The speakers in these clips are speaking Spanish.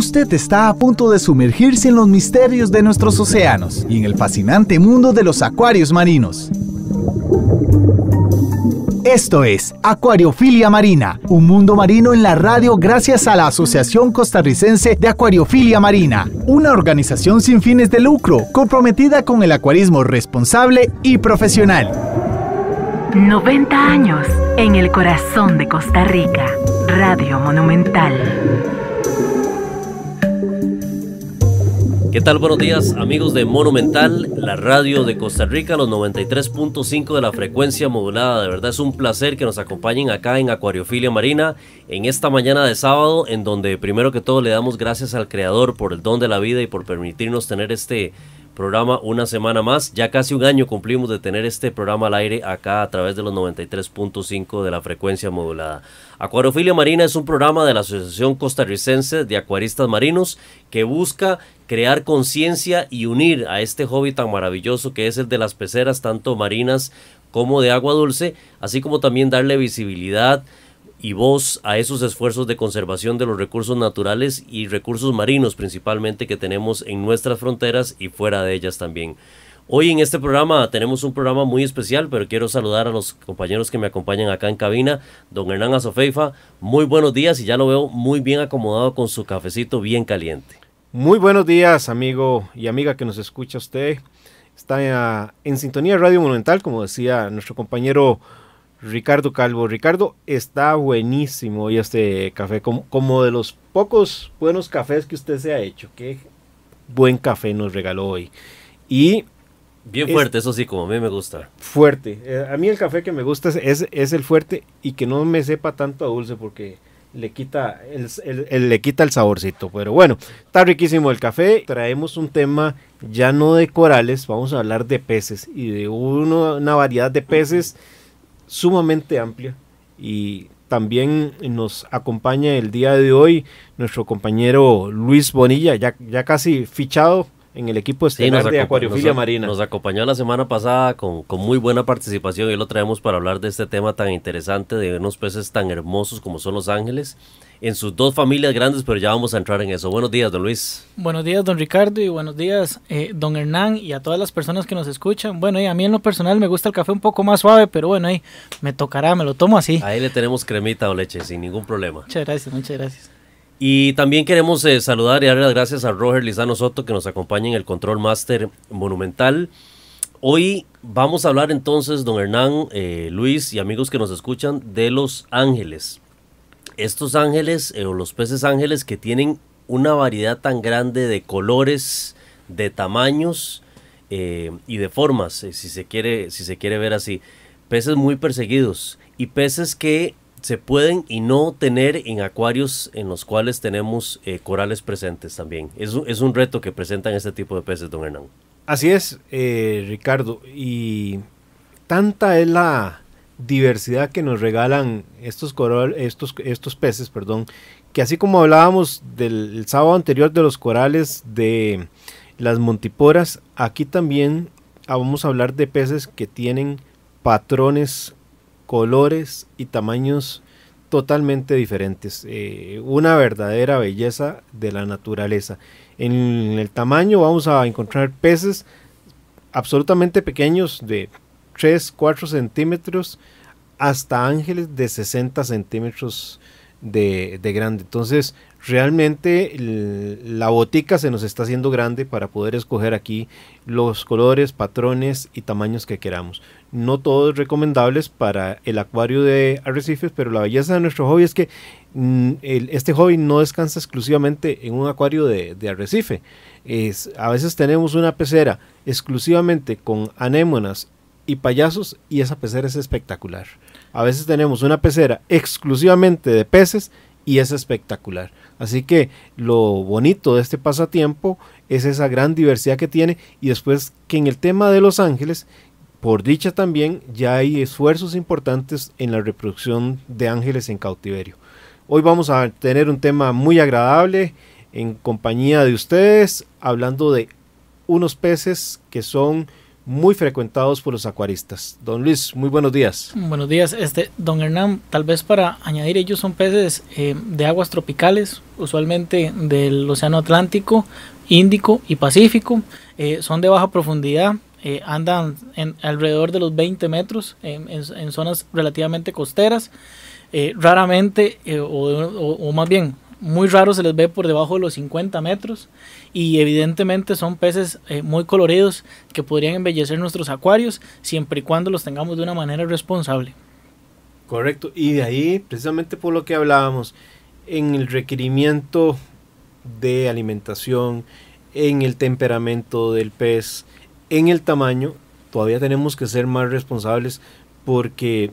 Usted está a punto de sumergirse en los misterios de nuestros océanos y en el fascinante mundo de los acuarios marinos. Esto es Acuariofilia Marina, un mundo marino en la radio gracias a la Asociación Costarricense de Acuariofilia Marina, una organización sin fines de lucro comprometida con el acuarismo responsable y profesional. 90 años en el corazón de Costa Rica, Radio Monumental. ¿Qué tal? Buenos días amigos de Monumental, la radio de Costa Rica, los 93.5 de la frecuencia modulada. De verdad es un placer que nos acompañen acá en Acuariofilia Marina en esta mañana de sábado, en donde primero que todo le damos gracias al Creador por el don de la vida y por permitirnos tener este programa una semana más. Ya casi un año cumplimos de tener este programa al aire acá a través de los 93.5 de la frecuencia modulada. Acuariofilia Marina es un programa de la Asociación Costarricense de Acuaristas Marinos que busca crear conciencia y unir a este hobby tan maravilloso que es el de las peceras, tanto marinas como de agua dulce, así como también darle visibilidad y voz a esos esfuerzos de conservación de los recursos naturales y recursos marinos principalmente que tenemos en nuestras fronteras y fuera de ellas también. Hoy en este programa tenemos un programa muy especial, pero quiero saludar a los compañeros que me acompañan acá en cabina. Don Hernán Azofeifa, muy buenos días y ya lo veo muy bien acomodado con su cafecito bien caliente. Muy buenos días, amigo y amiga que nos escucha usted. Está en ah, sintonía Radio Monumental, como decía nuestro compañero Ricardo Calvo. Ricardo está buenísimo y este café, como, como, de los pocos buenos cafés que usted se ha hecho. Qué buen café nos regaló hoy. Y. Bien fuerte, eso sí, como a mí me gusta. Fuerte. Eh, a mí el café que me gusta es, es, el fuerte y que no me sepa tanto a dulce porque le quita el, le quita el saborcito. Pero bueno, está riquísimo el café. Traemos un tema ya no de corales, vamos a hablar de peces y de una variedad de peces sumamente amplia y también nos acompaña el día de hoy nuestro compañero Luis Bonilla, ya, ya casi fichado en el equipo estelar de Acuariofilia Marina. Nos acompañó la semana pasada con, con, muy buena participación y lo traemos para hablar de este tema tan interesante de unos peces tan hermosos como son los ángeles en sus dos familias grandes, pero ya vamos a entrar en eso. Buenos días, don Luis. Buenos días, don Ricardo, y buenos días, eh, don Hernán, y a todas las personas que nos escuchan. Bueno, y a mí en lo personal me gusta el café un poco más suave, pero bueno, ahí me tocará, me lo tomo así. Ahí le tenemos cremita o leche, sin ningún problema. Muchas gracias, muchas gracias. Y también queremos eh, saludar y dar las gracias a Roger Lizano Soto, que nos acompaña en el Control Master Monumental. Hoy vamos a hablar entonces, don Hernán, eh, Luis y amigos que nos escuchan, de Los Ángeles estos ángeles eh, o los peces ángeles que tienen una variedad tan grande de colores, de tamaños eh, y de formas, eh, si, se quiere, si se quiere ver así. Peces muy perseguidos y peces que se pueden y no tener en acuarios en los cuales tenemos corales presentes también. Es, es, un reto que presentan este tipo de peces, don Hernán. Así es, Ricardo. Y tanta es la, diversidad que nos regalan estos, coral, estos, estos peces, perdón, que así como hablábamos del sábado anterior de los corales de las montiporas, aquí también ah, vamos a hablar de peces que tienen patrones, colores y tamaños totalmente diferentes. Eh, una verdadera belleza de la naturaleza. En el tamaño vamos a encontrar peces absolutamente pequeños de 3, 4 centímetros hasta ángeles de 60 centímetros de, grande. Entonces, realmente la botica se nos está haciendo grande para poder escoger aquí los colores, patrones y tamaños que queramos. No todos recomendables para el acuario de arrecifes, pero la belleza de nuestro hobby es que mm, este hobby no descansa exclusivamente en un acuario de, arrecife. Es, a veces tenemos una pecera exclusivamente con anémonas y payasos y esa pecera es espectacular. A veces tenemos una pecera exclusivamente de peces y es espectacular. Así que lo bonito de este pasatiempo es esa gran diversidad que tiene y después que en el tema de Los Ángeles, por dicha también, ya hay esfuerzos importantes en la reproducción de ángeles en cautiverio. Hoy vamos a tener un tema muy agradable en compañía de ustedes, hablando de unos peces que son muy frecuentados por los acuaristas. Don Luis, muy buenos días. Buenos días, este, don Hernán, tal vez para añadir, ellos son peces eh, de aguas tropicales, usualmente del Océano Atlántico, Índico y Pacífico, eh, son de baja profundidad, eh, andan alrededor de los 20 metros en, zonas relativamente costeras. raramente, o, más bien muy raro se les ve por debajo de los 50 metros y evidentemente son peces eh, muy coloridos que podrían embellecer nuestros acuarios siempre y cuando los tengamos de una manera responsable. Correcto, y de ahí precisamente por lo que hablábamos, en el requerimiento de alimentación, en el temperamento del pez, en el tamaño, todavía tenemos que ser más responsables porque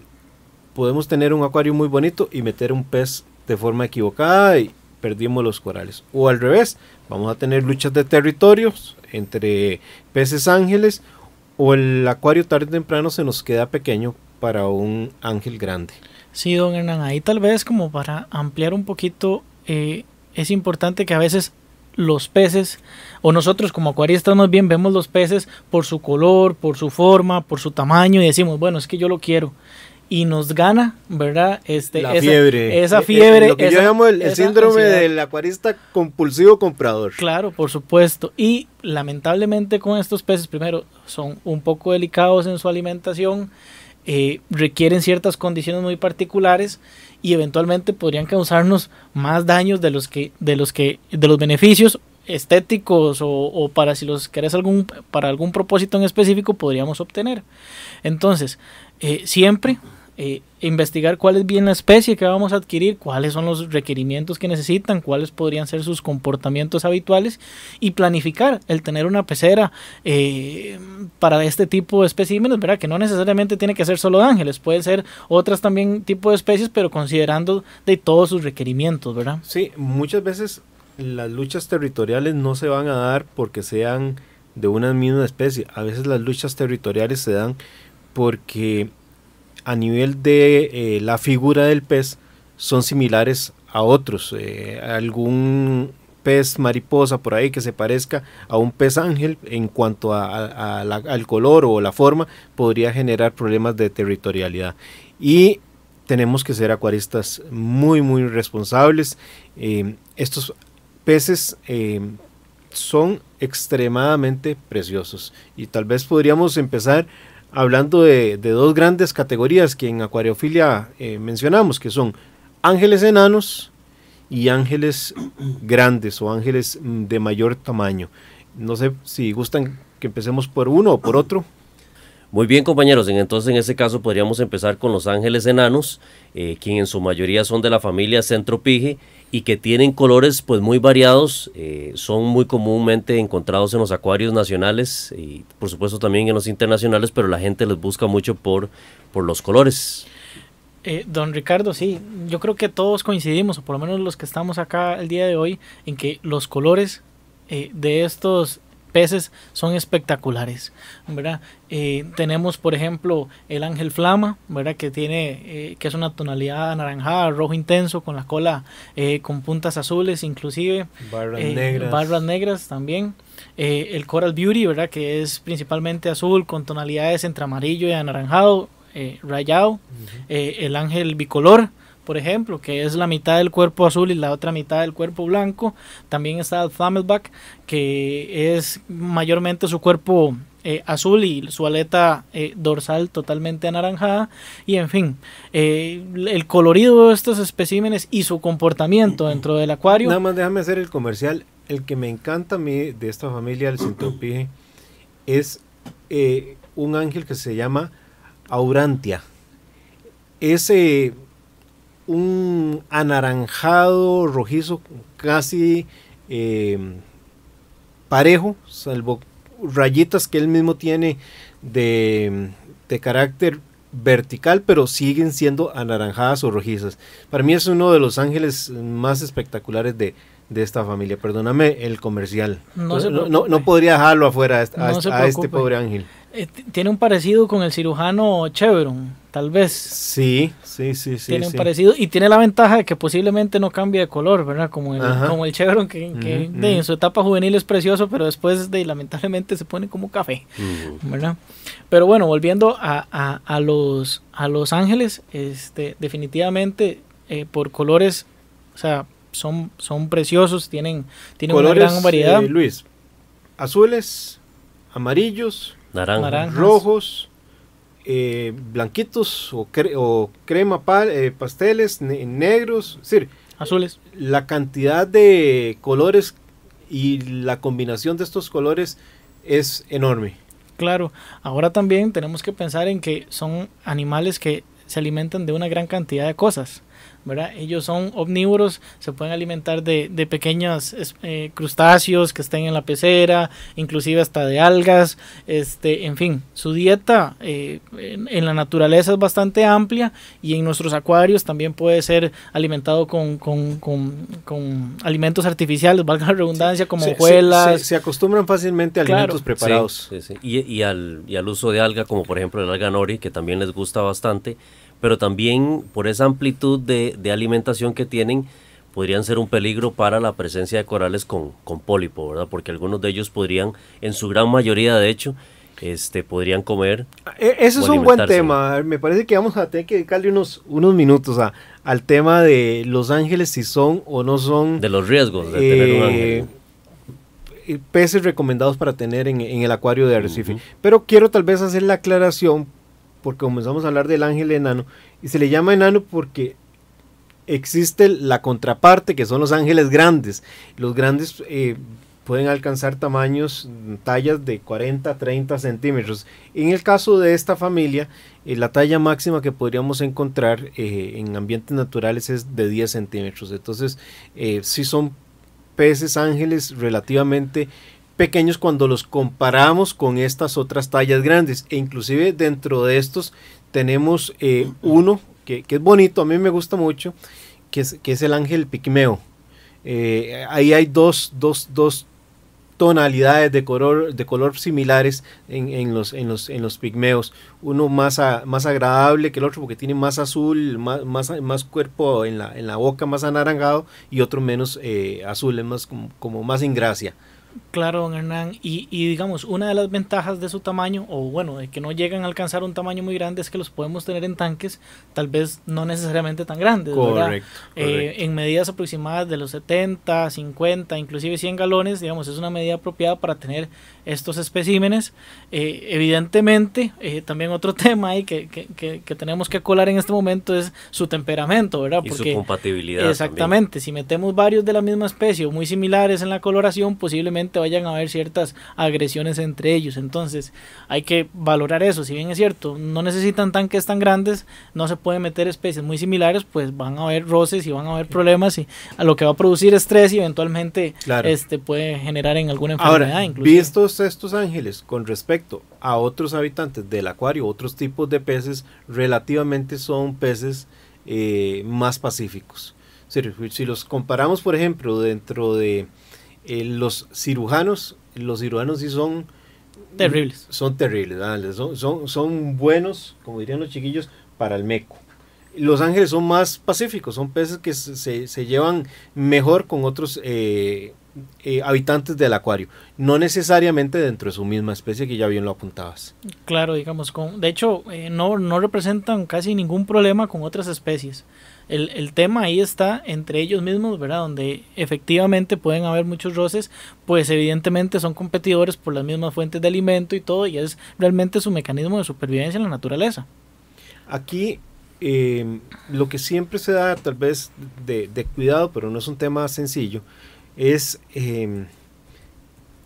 podemos tener un acuario muy bonito y meter un pez de forma equivocada y, perdimos los corales. O al revés, vamos a tener luchas de territorios entre peces ángeles o el acuario tarde o temprano se nos queda pequeño para un ángel grande. Sí, don Hernán, ahí tal vez como para ampliar un poquito, eh, es importante que a veces los peces, o nosotros como acuaristas más bien vemos los peces por su color, por su forma, por su tamaño y decimos, bueno, es que yo lo quiero y nos gana, ¿verdad? Este, la esa, fiebre. Esa eh, eh, fiebre. lo que yo llamo el, síndrome del acuarista compulsivo comprador. Claro, por supuesto. Y lamentablemente con estos peces, primero, son un poco delicados en su alimentación, eh, requieren ciertas condiciones muy particulares y eventualmente podrían causarnos más daños de los que, de los que, de los beneficios estéticos o, para si los querés algún, para algún propósito en específico podríamos obtener. Entonces, siempre eh, investigar cuál es bien la especie que vamos a adquirir, cuáles son los requerimientos que necesitan, cuáles podrían ser sus comportamientos habituales y planificar el tener una pecera eh, para este tipo de especímenes, ¿verdad? que no necesariamente tiene que ser solo de ángeles, puede ser otras también tipo de especies, pero considerando de todos sus requerimientos, ¿verdad? Sí, muchas veces las luchas territoriales no se van a dar porque sean de una misma especie, a veces las luchas territoriales se dan porque a nivel de eh, la figura del pez son similares a otros. Eh, algún pez mariposa por ahí que se parezca a un pez ángel en cuanto al color o la forma podría generar problemas de territorialidad. Y tenemos que ser acuaristas muy, muy responsables. Eh, estos peces son extremadamente preciosos y tal vez podríamos empezar hablando de, dos grandes categorías que en acuariofilia eh, mencionamos, que son ángeles enanos y ángeles grandes o ángeles mm, de mayor tamaño. No sé si gustan que empecemos por uno o por otro. Muy bien compañeros, entonces en ese caso podríamos empezar con los ángeles enanos, eh, en su mayoría son de la familia Centropige y que tienen colores pues muy variados, eh, son muy comúnmente encontrados en los acuarios nacionales y por supuesto también en los internacionales, pero la gente los busca mucho por, por los colores. Eh, don Ricardo, sí, yo creo que todos coincidimos, o por lo menos los que estamos acá el día de hoy, en que los colores eh, de estos son espectaculares, eh, tenemos, por ejemplo, el ángel flama, ¿verdad? Que tiene, eh, que es una tonalidad anaranjada, rojo intenso, con la cola eh, con puntas azules, inclusive. Barras negras. Barras negras también. el Coral Beauty, ¿verdad? Que es principalmente azul, con tonalidades entre amarillo y anaranjado, rayado. el ángel bicolor, por ejemplo, que es la mitad del cuerpo azul y la otra mitad del cuerpo blanco. También está el Flamelback, que es mayormente su cuerpo eh, azul y su aleta eh, dorsal totalmente anaranjada. Y en fin, eh, el colorido de estos especímenes y su comportamiento dentro del acuario. Nada más déjame hacer el comercial. El que me encanta a mí de esta familia del Cinturpi, es un ángel que se llama Aurantia. Ese un anaranjado rojizo casi eh, parejo, salvo rayitas que él mismo tiene de, carácter vertical, pero siguen siendo anaranjadas o rojizas. Para mí es uno de los ángeles más espectaculares de, esta familia. Perdóname el comercial. No, podría dejarlo afuera a este pobre ángel. Eh, tiene un parecido con el cirujano Chevron, tal vez. Sí, sí, sí, sí. Tiene un parecido y tiene la ventaja de que posiblemente no cambie de color, ¿verdad? Como el, Chevron que, en su etapa juvenil es precioso, pero después de lamentablemente se pone como café, ¿verdad? Pero bueno, volviendo a, a, los, a Los Ángeles, este, definitivamente eh, por colores, o sea, son, son preciosos, tienen, tienen una gran variedad. Eh, Luis, azules, amarillos, naranjas, rojos, eh, blanquitos o, crema, eh, pasteles, negros, azules. La cantidad de colores y la combinación de estos colores es enorme. Claro, ahora también tenemos que pensar en que son animales que se alimentan de una gran cantidad de cosas. Ellos son omnívoros, se pueden alimentar de, de pequeños eh, crustáceos que estén en la pecera, inclusive hasta de algas, este, en fin, su dieta eh, en, la naturaleza es bastante amplia y en nuestros acuarios también puede ser alimentado con, alimentos artificiales, valga la redundancia, como hojuelas. Se, acostumbran fácilmente a alimentos preparados. y, al, y al uso de alga, como por ejemplo el alga nori, que también les gusta bastante pero también por esa amplitud de, alimentación que tienen, podrían ser un peligro para la presencia de corales con, con, pólipo, ¿verdad? Porque algunos de ellos podrían, en su gran mayoría de hecho, este, podrían comer. Ah, Eso ese es un buen tema. Me parece que vamos a tener que dedicarle unos, unos minutos a, al tema de los ángeles, si son o no son. De los riesgos de tener un ángel. Eh, eh, peces recomendados para tener en, el acuario de arrecife. Pero quiero tal vez hacer la aclaración porque comenzamos a hablar del ángel enano, y se le llama enano porque existe la contraparte, que son los ángeles grandes. Los grandes eh, pueden alcanzar tamaños, mm, tallas de 40, 30 centímetros. En el caso de esta familia, eh, la talla máxima que podríamos encontrar eh, en ambientes naturales es de 10 centímetros. Entonces, si son peces ángeles relativamente pequeños cuando los comparamos con estas otras tallas grandes. E inclusive dentro de estos tenemos eh, uno que, es bonito, a mí me gusta mucho, que es, el ángel pigmeo. Eh, ahí hay dos, tonalidades de color, de color similares en, los, en, los, pigmeos. Uno más, más agradable que el otro porque tiene más azul, más, más, cuerpo en la, boca, más anaranjado y otro menos eh, azul, es más como, más en gracia. Claro, don Hernán. Y, digamos, una de las ventajas de su tamaño, o bueno, de que no llegan a alcanzar un tamaño muy grande, es que los podemos tener en tanques, tal vez no necesariamente tan grandes. Eh, correcto. en medidas aproximadas de los 70, 50, inclusive 100 galones, digamos, es una medida apropiada para tener estos especímenes. Eh, evidentemente, eh, también otro tema que, tenemos que colar en este momento es su temperamento, ¿verdad? Y su compatibilidad. Exactamente. Si metemos varios de la misma especie o muy similares en la coloración, posiblemente vayan a haber ciertas agresiones entre ellos. Entonces hay que valorar eso. Si bien es cierto, no necesitan tanques tan grandes, no se pueden meter especies muy similares, pues van a haber roces y van a haber problemas y a lo que va a producir estrés y eventualmente este, puede generar en alguna enfermedad. Ahora, vistos estos ángeles con respecto a otros habitantes del acuario, otros tipos de peces, relativamente son peces eh, más pacíficos. si los comparamos, por ejemplo, dentro de eh, los cirujanos, los cirujanos sí son... Terribles. Son terribles, ah, son, buenos, como dirían los chiquillos, para el meco. Los ángeles son más pacíficos, son peces que se, llevan mejor con otros eh, eh, habitantes del acuario, no necesariamente dentro de su misma especie, que ya bien lo apuntabas. Claro, digamos, con, de hecho, no, no representan casi ningún problema con otras especies el, tema ahí está entre ellos mismos, ¿verdad? Donde efectivamente pueden haber muchos roces, pues evidentemente son competidores por las mismas fuentes de alimento y todo, y es realmente su mecanismo de supervivencia en la naturaleza. Aquí em, lo que siempre se da tal vez de, cuidado, pero no es un tema sencillo, es em,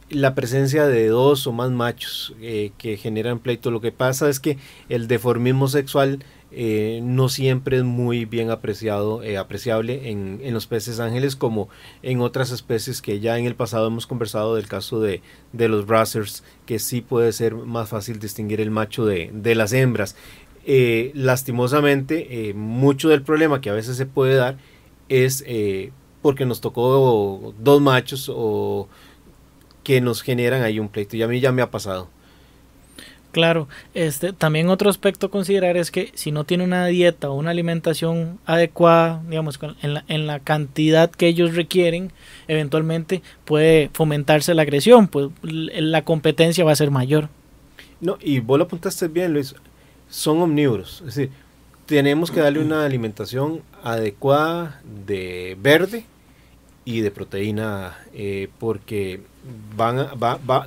la presencia de dos o más machos eh, que generan pleito. Lo que pasa es que el deformismo sexual eh, no siempre es muy bien apreciado, eh, apreciable en, los peces ángeles como en otras especies que ya en el pasado hemos conversado del caso de, los brassers, que sí puede ser más fácil distinguir el macho de, las hembras. Eh, lastimosamente, mucho del problema que a veces se puede dar es porque nos tocó dos machos o que nos generan ahí un pleito. Y a mí ya me ha pasado. Claro, este, también otro aspecto a considerar es que si no tiene una dieta o una alimentación adecuada, digamos, en la, cantidad que ellos requieren, eventualmente puede fomentarse la agresión, pues la competencia va a ser mayor. No, y vos lo apuntaste bien, Luis, son omnívoros, es decir, tenemos que darle una alimentación adecuada de verde y de proteína, eh, porque van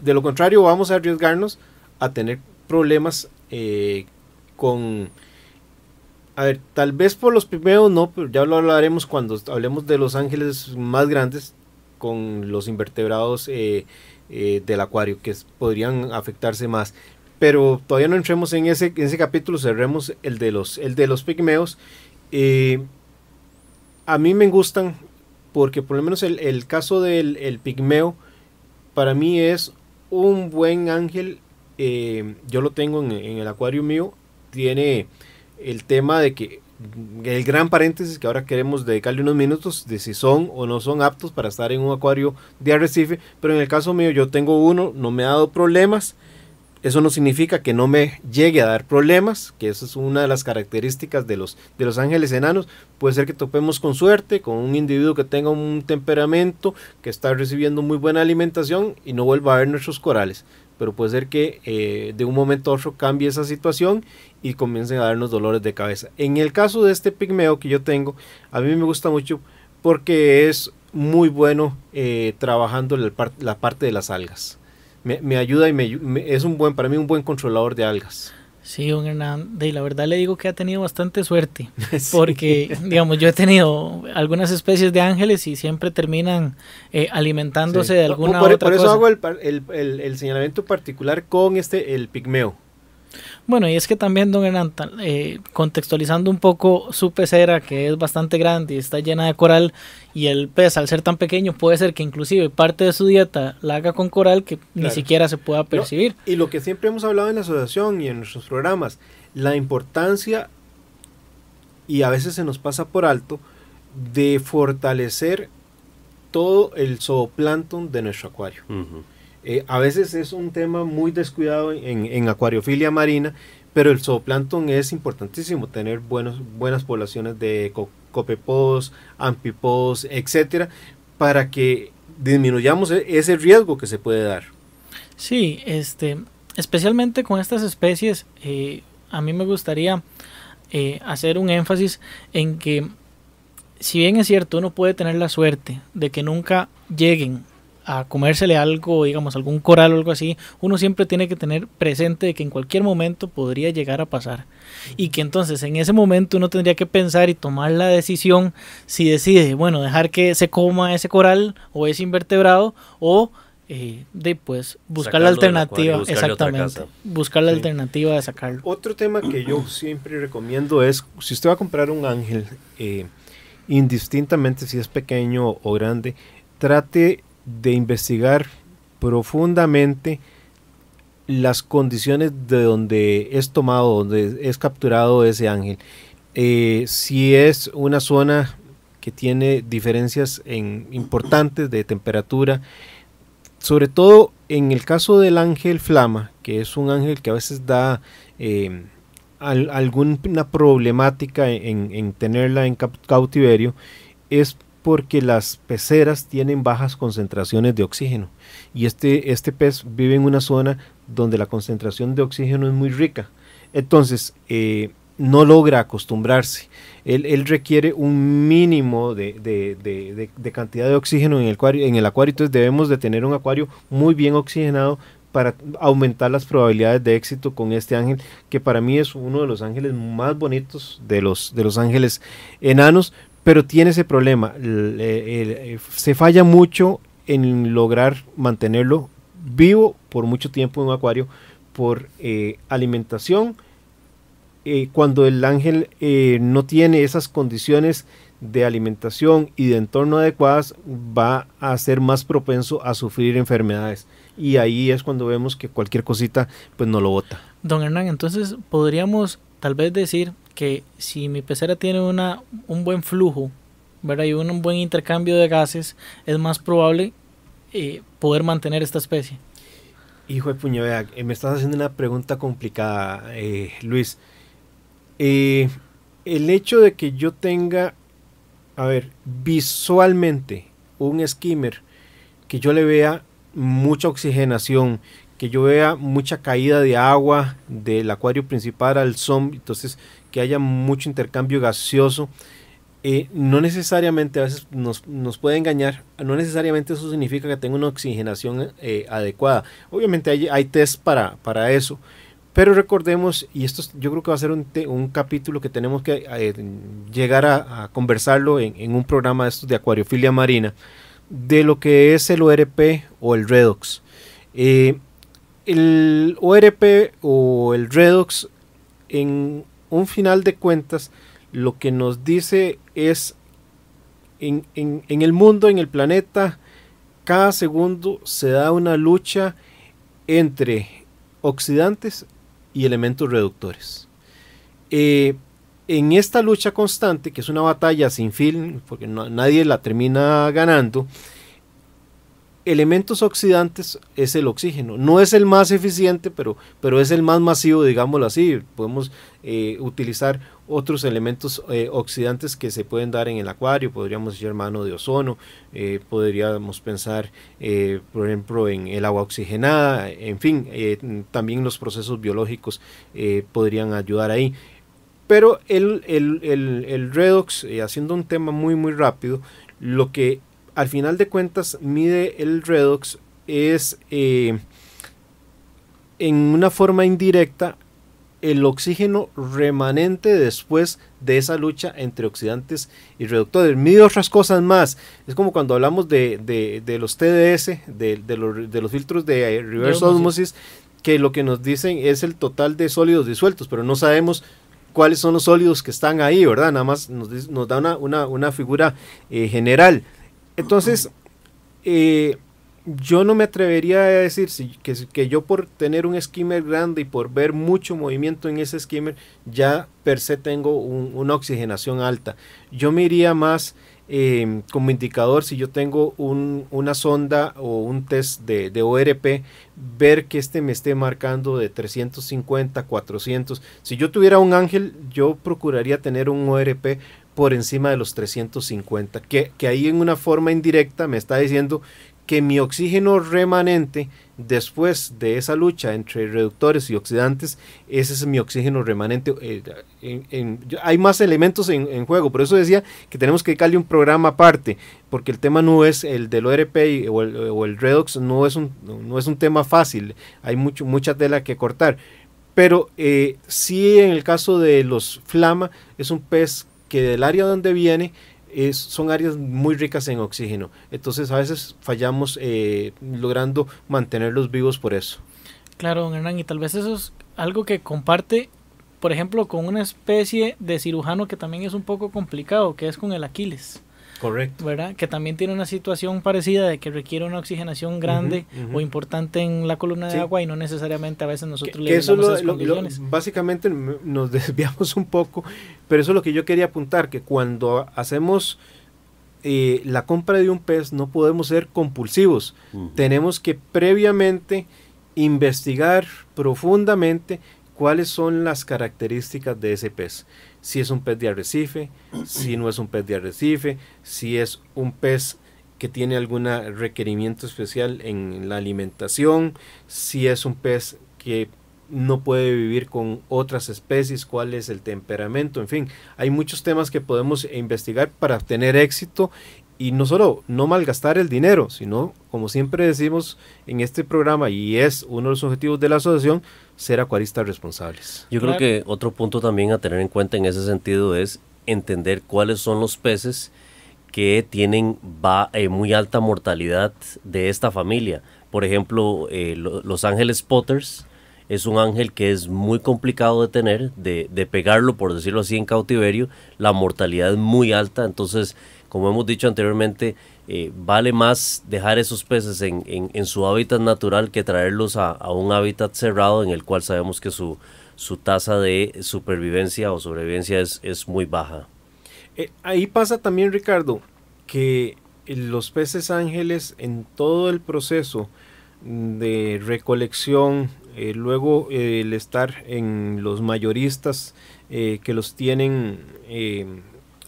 de lo contrario vamos a arriesgarnos a tener problemas eh, con... A ver, tal vez por los pigmeos no, pero ya lo hablaremos cuando hablemos de los ángeles más grandes con los invertebrados eh, eh, del acuario, que podrían afectarse más. Pero todavía no entremos en ese, ese capítulo, cerremos el de los, el de los pigmeos. a mí me gustan porque por lo menos el, caso del el pigmeo para mí es un buen ángel eh, yo lo tengo en, el acuario mío, tiene el tema de que el gran paréntesis que ahora queremos dedicarle unos minutos de si son o no son aptos para estar en un acuario de arrecife, pero en el caso mío yo tengo uno, no me ha dado problemas, eso no significa que no me llegue a dar problemas, que esa es una de las características de los, de los ángeles enanos. Puede ser que topemos con suerte, con un individuo que tenga un temperamento, que está recibiendo muy buena alimentación y no vuelva a ver nuestros corales pero puede ser que eh, de un momento a otro cambie esa situación y comiencen a darnos dolores de cabeza. En el caso de este pigmeo que yo tengo, a mí me gusta mucho porque es muy bueno eh, trabajando la, parte de las algas. Me, ayuda y es un buen, para mí un buen controlador de algas. Sí, don Hernández, y la verdad le digo que ha tenido bastante suerte, porque, digamos, yo he tenido algunas especies de ángeles y siempre terminan eh, alimentándose de alguna manera por, e, por eso hago el, el, señalamiento particular con este, el pigmeo. Bueno, y es que también, don Hernán, eh, contextualizando un poco su pecera, que es bastante grande y está llena de coral, y el pez, al ser tan pequeño, puede ser que inclusive parte de su dieta la haga con coral que ni siquiera se pueda percibir. y lo que siempre hemos hablado en la asociación y en nuestros programas, la importancia, y a veces se nos pasa por alto, de fortalecer todo el zooplancton de nuestro acuario. Eh, a veces es un tema muy descuidado en, acuariofilia marina, pero el zooplancton es importantísimo, tener buenas poblaciones de copepos, copepodos, ampipodos, etcétera, para que disminuyamos e, ese riesgo que se puede dar. Sí, este, especialmente con estas especies, eh, a mí me gustaría eh, hacer un énfasis en que, si bien es cierto, uno puede tener la suerte de que nunca lleguen a comérsele algo, digamos, algún coral o algo así, uno siempre tiene que tener presente que en cualquier momento podría llegar a pasar. Y que entonces en ese momento uno tendría que pensar y tomar la decisión si decide, bueno, dejar que se coma ese coral o ese invertebrado o eh, de pues buscar la alternativa, exactamente, buscar la alternativa de sacarlo. Otro tema que yo siempre recomiendo es, si usted va a comprar un ángel, eh, indistintamente si es pequeño o grande, trate de investigar profundamente las condiciones de donde es tomado, donde es capturado ese ángel. Eh, si es una zona que tiene diferencias importantes de temperatura, sobre todo en el caso del ángel flama, que es un ángel que a veces da eh, alguna problemática en, en, tenerla en cautiverio, es porque las peceras tienen bajas concentraciones de oxígeno y este, este pez vive en una zona donde la concentración de oxígeno es muy rica. Entonces, eh, no logra acostumbrarse. Él, requiere un mínimo de, cantidad de oxígeno en el, acuario, en el entonces debemos de tener un acuario muy bien oxigenado para aumentar las probabilidades de éxito con este ángel, que para mí es uno de los ángeles más bonitos de los, de los ángeles enanos, pero tiene ese problema. Eh, se falla mucho en lograr mantenerlo vivo por mucho tiempo en un acuario por eh, alimentación. Eh, cuando el ángel no tiene esas condiciones de alimentación y de entorno adecuadas, va a ser más propenso a sufrir enfermedades. Y ahí es cuando vemos que cualquier cosita, pues no lo bota. Don Hernán, entonces podríamos tal vez decir que si mi pecera tiene una, un buen flujo ¿verdad? y un, buen intercambio de gases, es más probable eh, poder mantener esta especie. Hijo de puño, eh, me estás haciendo una pregunta complicada, eh, Luis. Eh, el hecho de que yo tenga, a ver, visualmente un skimmer, que yo le vea mucha oxigenación, que yo vea mucha caída de agua del acuario principal al zombie, entonces que haya mucho intercambio gaseoso, eh, no necesariamente, a veces nos, puede engañar, no necesariamente eso significa que tenga una oxigenación eh, adecuada. Obviamente hay, hay test para, para eso, pero recordemos, y esto yo creo que va a ser un, capítulo que tenemos que eh, llegar a, conversarlo en, un programa de estos de acuariofilia marina, de lo que es el ORP o el redox. el ORP o el redox en un final de cuentas, lo que nos dice es en, el mundo, en el planeta, cada segundo se da una lucha entre oxidantes y elementos reductores. Eh, en esta lucha constante, que es una batalla sin fin, porque nadie la termina ganando, elementos oxidantes es el oxígeno. No es el más eficiente, pero, pero es el más masivo, digámoslo así. Podemos eh, utilizar otros elementos eh, oxidantes que se pueden dar en el acuario. Podríamos ir mano de ozono, eh, podríamos pensar, por ejemplo, en el agua oxigenada. En fin, también los procesos biológicos podrían ayudar ahí. Pero el, el, el redox, haciendo un tema muy, muy rápido, lo que al final de cuentas mide el redox es eh, en una forma indirecta el oxígeno remanente después de esa lucha entre oxidantes y reductores. Mide otras cosas más. Es como cuando hablamos de, los TDS, de los, de, los, filtros de eh, reverse osmosis, que lo que nos dicen es el total de sólidos disueltos, pero no sabemos cuáles son los sólidos que están ahí, ¿verdad? Nada más nos, da una, una figura eh, general. Entonces, eh, yo no me atrevería a decir que, que, yo por tener un skimmer grande y por ver mucho movimiento en ese skimmer, ya per se tengo una oxigenación alta. Yo me iría más em, como indicador si yo tengo una sonda o un test de, de, ORP, ver que este me esté marcando de 350, 400. Si yo tuviera un ángel, yo procuraría tener un ORP por encima de los 350, que, ahí en una forma indirecta me está diciendo que mi oxígeno remanente después de esa lucha entre reductores y oxidantes, ese es mi oxígeno remanente. Eh, hay más elementos en, juego, por eso decía que tenemos que darle un programa aparte, porque el tema no es el del ORP o, el, redox, no es un, no es un tema fácil, hay mucho, mucha tela que cortar. Pero eh, si en el caso de los flama, es un pez que área donde viene es, son áreas muy ricas en oxígeno. Entonces a veces fallamos eh, logrando mantenerlos vivos por eso. Claro, don Hernán, y tal vez eso es algo que comparte, por ejemplo, con una especie de cirujano que también es un poco complicado, que es con el Aquiles. Correcto. ¿Verdad? Que también tiene una situación parecida de que requiere una oxigenación grande o importante en la columna de agua y no necesariamente a veces nosotros le damos esas condiciones. básicamente nos desviamos un poco, pero eso es lo que yo quería apuntar, que cuando hacemos eh, la compra de un pez no podemos ser compulsivos. Tenemos que previamente investigar profundamente cuáles son las características de ese pez si es un pez de arrecife, si no es un pez de arrecife, si es un pez que tiene algún requerimiento especial en la alimentación, si es un pez que no puede vivir con otras especies, cuál es el temperamento, en fin, hay muchos temas que podemos investigar para tener éxito y no solo no malgastar el dinero, sino, como siempre decimos en este programa, y es uno de los objetivos de la asociación, ser acuaristas responsables. Yo creo que otro punto también a tener en cuenta en ese sentido es entender cuáles son los peces que tienen eh, muy alta mortalidad de esta familia. Por ejemplo, eh, los ángeles potters es un ángel que es muy complicado de tener, de, de pegarlo, por decirlo así, en cautiverio. La mortalidad es muy alta, entonces como hemos dicho anteriormente, eh, vale más dejar esos peces en, su hábitat natural que traerlos a, un hábitat cerrado en el cual sabemos que su, su tasa de supervivencia o sobrevivencia es, muy baja. Eh, ahí pasa también, Ricardo, que los peces ángeles en todo el proceso de recolección, eh, luego el estar en los mayoristas que los tienen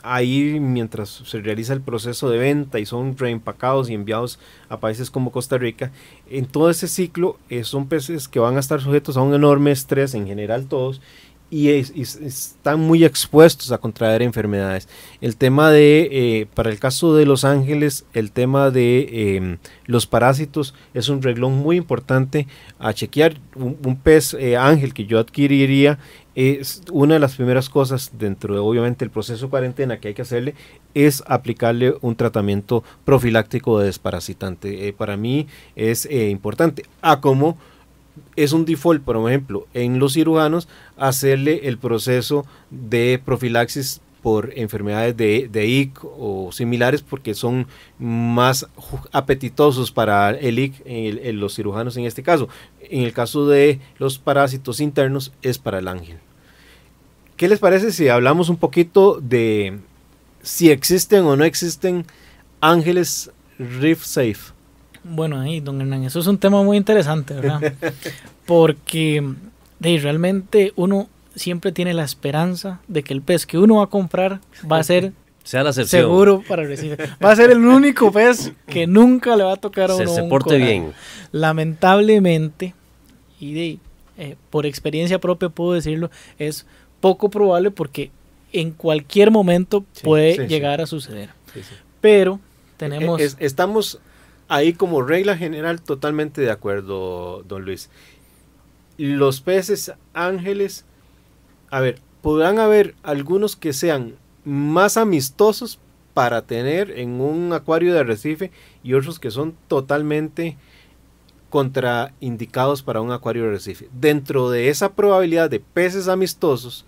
ahí mientras se realiza el proceso de venta y son reempacados y enviados a países como Costa Rica, en todo ese ciclo eh, son peces que van a estar sujetos a un enorme estrés, en general todos, y, están muy expuestos a contraer enfermedades. El tema de, eh, para el caso de Los Ángeles, el tema de em, los parásitos es un reglón muy importante a chequear. un pez eh, ángel que yo adquiriría es una de las primeras cosas dentro de obviamente el proceso de cuarentena que hay que hacerle es aplicarle un tratamiento profiláctico de desparasitante. Eh, para mí es eh, importante. A como es un default, por ejemplo, en los cirujanos, hacerle el proceso de profilaxis por enfermedades de, de IC o similares porque son más apetitosos para el IC en los cirujanos en este caso. En el caso de los parásitos internos es para el ángel. ¿Qué les parece si hablamos un poquito de si existen o no existen ángeles Reef Safe? Bueno, ahí, don Hernán, eso es un tema muy interesante, ¿verdad? Porque realmente uno siempre tiene la esperanza de que el pez que uno va a comprar va a ser Seguro para recibir. Va a ser el único pez que nunca le va a tocar a uno. Se, se porte bien. Lamentablemente, y de, eh, por experiencia propia puedo decirlo, es poco probable porque en cualquier momento puede llegar a suceder. Pero e, e, tenemos... estamos ahí como regla general totalmente de acuerdo, don Luis. Los peces ángeles, a ver, podrán haber algunos que sean más amistosos para tener en un acuario de arrecife y otros que son totalmente contraindicados para un acuario de arrecife. Dentro de esa probabilidad de peces amistosos,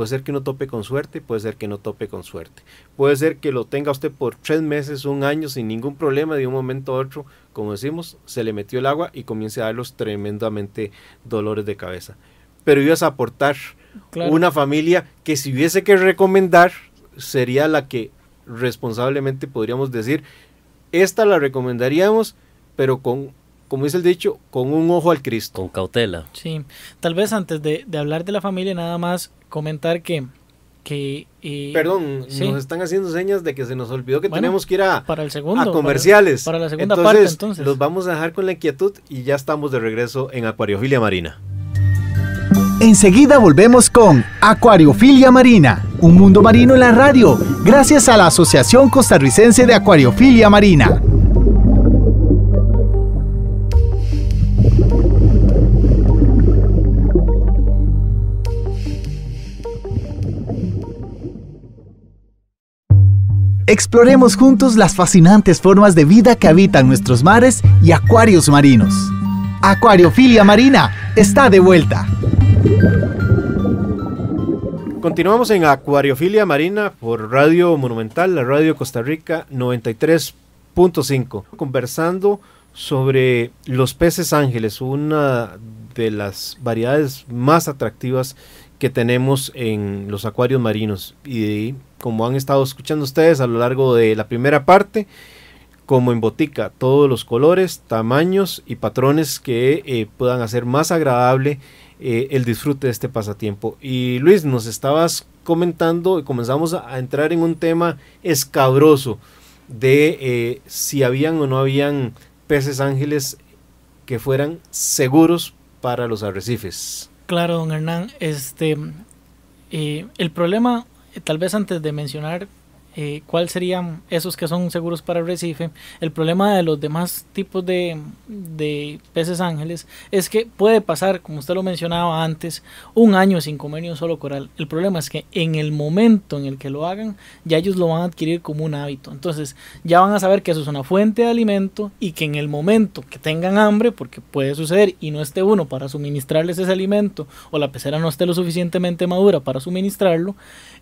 Puede ser que no tope con suerte, puede ser que no tope con suerte. Puede ser que lo tenga usted por tres meses, un año, sin ningún problema, de un momento a otro, como decimos, se le metió el agua y comience a dar los tremendamente dolores de cabeza. Pero ibas a aportar una familia que si hubiese que recomendar, sería la que responsablemente podríamos decir, esta la recomendaríamos, pero con como dice el dicho, con un ojo al Cristo. Con cautela. Sí, tal vez antes de, de hablar de la familia, nada más comentar que... que eh, Perdón, nos están haciendo señas de que se nos olvidó que tenemos que ir a, para el segundo, comerciales. Para, la segunda parte, entonces. Los vamos a dejar con la inquietud y ya estamos de regreso en Acuariofilia Marina. Enseguida volvemos con Acuariofilia Marina, un mundo marino en la radio, gracias a la Asociación Costarricense de Acuariofilia Marina. Exploremos juntos las fascinantes formas de vida que habitan nuestros mares y acuarios marinos. Acuariofilia Marina está de vuelta. Continuamos en Acuariofilia Marina por Radio Monumental, la Radio Costa Rica 93.5, conversando sobre los peces ángeles, una de las variedades más atractivas que tenemos en los acuarios marinos y como han estado escuchando ustedes a lo largo de la primera parte, como en botica, todos los colores, tamaños y patrones que eh, puedan hacer más agradable eh, el disfrute de este pasatiempo. Y Luis, nos estabas comentando y comenzamos a, entrar en un tema escabroso de eh, si habían o no habían peces ángeles que fueran seguros para los arrecifes. Claro, don Hernán, este el problema eh, tal vez antes de mencionar eh, cuáles serían esos que son seguros para el Recife, el problema de los demás tipos de, de, peces ángeles es que puede pasar, como usted lo mencionaba antes, un año sin comer ni un solo coral. El problema es que en el momento en el que lo hagan, ya ellos lo van a adquirir como un hábito. Entonces ya van a saber que eso es una fuente de alimento y que en el momento que tengan hambre, porque puede suceder y no esté uno para suministrarles ese alimento o la pecera no esté lo suficientemente madura para suministrarlo,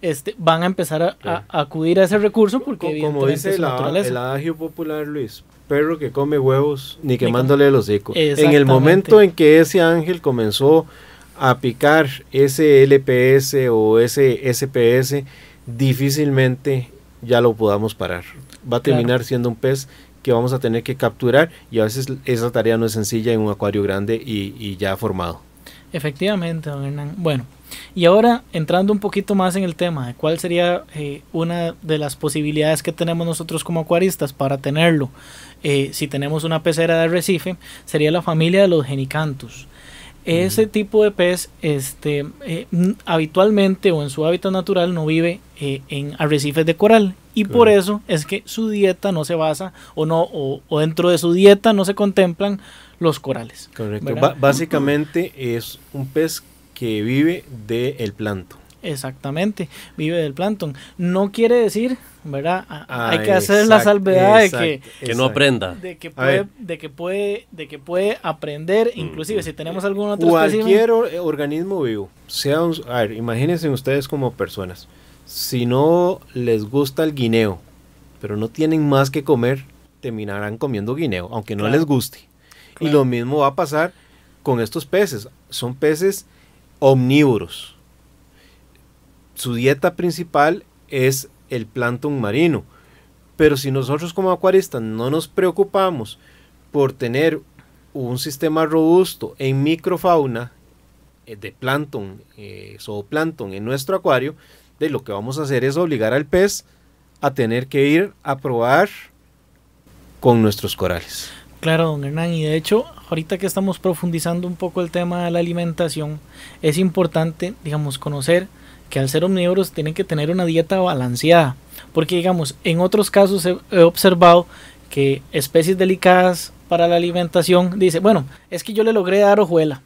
este, van a empezar a, acudir a ese recurso porque como dice la, el adagio popular Luis perro que come huevos ni quemándole los hocico en el momento en que ese ángel comenzó a picar ese LPS o ese SPS difícilmente ya lo podamos parar va a terminar siendo un pez que vamos a tener que capturar y a veces esa tarea no es sencilla en un acuario grande y, y ya formado. Efectivamente, don Hernán. Bueno, y ahora, entrando un poquito más en el tema de cuál sería eh, una de las posibilidades que tenemos nosotros como acuaristas para tenerlo, eh, si tenemos una pecera de arrecife, sería la familia de los genicantus. Ese tipo de pez este, eh, habitualmente o en su hábitat natural no vive en arrecifes de coral y por eso es que su dieta no se basa o no o dentro de su dieta no se contemplan los corales. Correcto. Básicamente es un pez que vive del plantón. Exactamente, vive del plantón. No quiere decir, ¿verdad? Hay que ah, hacer la salvedad de que, que no aprenda. De que puede, de que puede, aprender, mm. inclusive si tenemos algún otro Cualquier organismo vivo, sea un, a ver, imagínense ustedes como personas, si no les gusta el guineo, pero no tienen más que comer, terminarán comiendo guineo, aunque no les guste. Y lo mismo va a pasar con estos peces. Son peces omnívoros. Su dieta principal es el plancton marino. Pero si nosotros como acuaristas no nos preocupamos por tener un sistema robusto en microfauna eh, de plancton, o eh, zooplancton en nuestro acuario, de lo que vamos a hacer es obligar al pez a tener que ir a probar con nuestros corales. Claro, don Hernán, y de hecho, ahorita que estamos profundizando un poco el tema de la alimentación, es importante, digamos, conocer que al ser omnívoros tienen que tener una dieta balanceada, porque digamos, en otros casos he, observado que especies delicadas para la alimentación, dice, bueno, es que yo le logré dar hojuela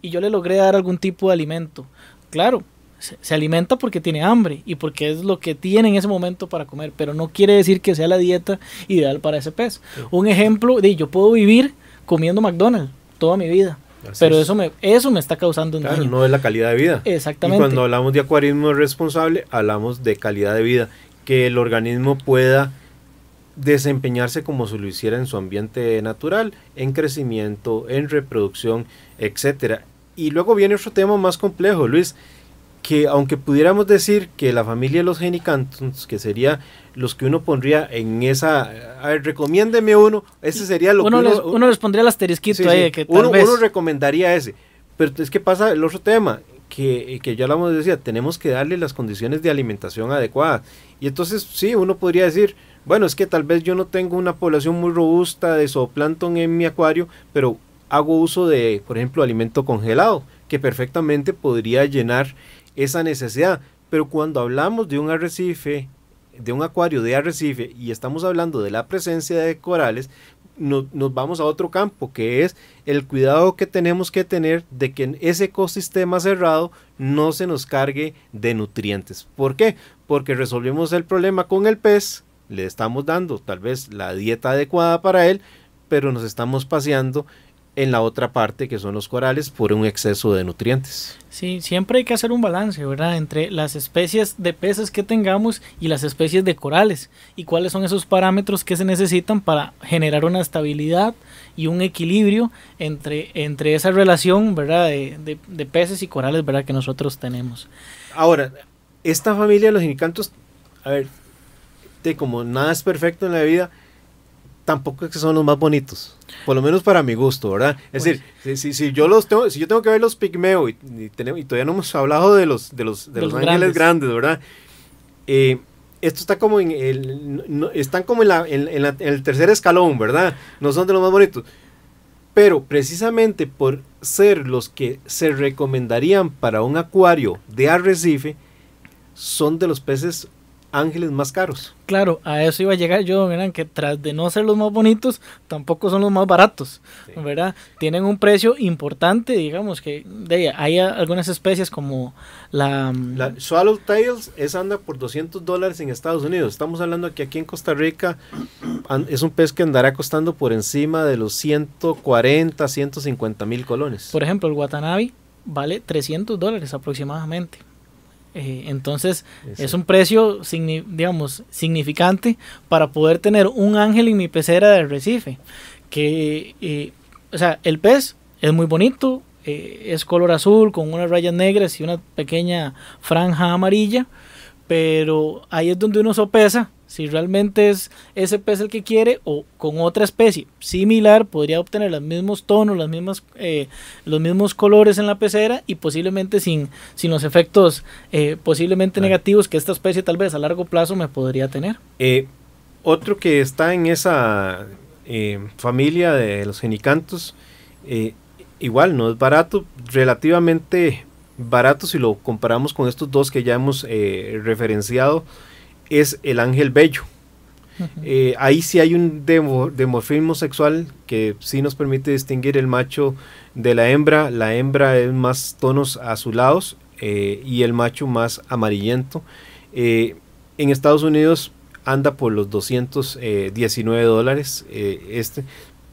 y yo le logré dar algún tipo de alimento. Claro, se, alimenta porque tiene hambre y porque es lo que tiene en ese momento para comer, pero no quiere decir que sea la dieta ideal para ese pez. Un ejemplo de yo puedo vivir comiendo McDonald's toda mi vida. pero eso me, eso me está causando un daño. No es la calidad de vida. Exactamente. cuando hablamos de acuarismo responsable, hablamos de calidad de vida. Que el organismo pueda desempeñarse como si lo hiciera en su ambiente natural, en crecimiento, en reproducción, etcétera. Y luego viene otro tema más complejo, Luis que aunque pudiéramos decir que la familia de los Genicantons, que sería los que uno pondría en esa, a ver, recomiéndeme uno, ese sería lo uno que uno, les, uno les pondría el asterisquito ahí, que tal uno, recomendaría ese, pero es que pasa el otro tema, que, que ya lo hemos decía, tenemos que darle las condiciones de alimentación adecuadas, y entonces sí, uno podría decir, bueno, es que tal vez yo no tengo una población muy robusta de zooplancton en mi acuario, pero hago uso de, por ejemplo, alimento congelado, que perfectamente podría llenar esa necesidad. Pero cuando hablamos de un arrecife, de un acuario de arrecife y estamos hablando de la presencia de corales, nos, vamos a otro campo que es el cuidado que tenemos que tener de que en ese ecosistema cerrado no se nos cargue de nutrientes. ¿Por qué? Porque resolvemos el problema con el pez, le estamos dando tal vez la dieta adecuada para él, pero nos estamos paseando en la otra parte, que son los corales, por un exceso de nutrientes. Sí, siempre hay que hacer un balance, ¿verdad? Entre las especies de peces que tengamos y las especies de corales. Y cuáles son esos parámetros que se necesitan para generar una estabilidad y un equilibrio entre, entre esa relación, ¿verdad? De, peces y corales, ¿verdad? Que nosotros tenemos. Ahora, esta familia de los inicantos, a ver, de como nada es perfecto en la vida, tampoco es que son los más bonitos. Por lo menos para mi gusto, ¿verdad? Es pues, decir, si, yo los tengo, si yo tengo que ver los pigmeo y, todavía no hemos hablado de los, de los, los, ángeles grandes, ¿verdad? Eh, esto está como en el, están como en, el tercer escalón, ¿verdad? No son de los más bonitos. Pero precisamente por ser los que se recomendarían para un acuario de arrecife, son de los peces ángeles más caros. Claro, a eso iba a llegar yo, verán que tras de no ser los más bonitos, tampoco son los más baratos, ¿verdad? Tienen un precio importante, digamos que de, hay algunas especies como la... La mm, Swallowtails es anda por 200 dólares en Estados Unidos. Estamos hablando que aquí en Costa Rica es un pez que andará costando por encima de los 140, 150 mil colones. Por ejemplo, el guatanabi vale 300 dólares aproximadamente. Eh, entonces es un precio, digamos, significante para poder tener un ángel en mi pecera de Recife. Que, eh, o sea, el pez es muy bonito, eh, es color azul con unas rayas negras y una pequeña franja amarilla, pero ahí es donde uno sopesa si realmente es ese pez el que quiere o con otra especie similar podría obtener los mismos tonos, las mismas, eh, los mismos colores en la pecera y posiblemente sin, sin los efectos eh, posiblemente negativos que esta especie tal vez a largo plazo me podría tener. Eh, otro que está en esa familia de los genicantos, igual no es barato, relativamente barato si lo comparamos con estos dos que ya hemos referenciado es el ángel bello. Eh, ahí sí hay un demo, demorfismo sexual que sí nos permite distinguir el macho de la hembra. La hembra es más tonos azulados eh, y el macho más amarillento. Eh, en Estados Unidos anda por los 219 dólares este,